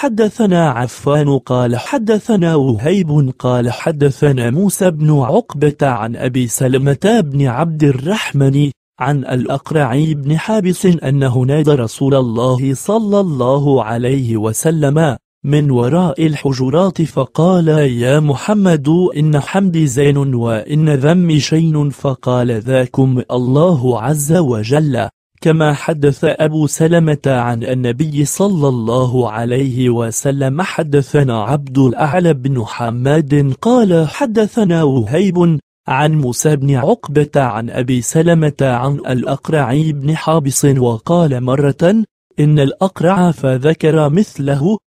حدثنا عفان قال حدثنا وهيب قال حدثنا موسى بن عقبة عن أبي سلمة بن عبد الرحمن عن الأقرعي بن حابس أنه نادى رسول الله صلى الله عليه وسلم من وراء الحجرات فقال يا محمد إن حمدي زين وإن ذمي شين فقال ذاكم الله عز وجل كما حدث أبو سلمة عن النبي صلى الله عليه وسلم حدثنا عبد الأعلى بن حماد قال حدثنا وهيب عن موسى بن عقبة عن أبي سلمة عن الأقرع بن حابس وقال مرة إن الأقرع فذكر مثله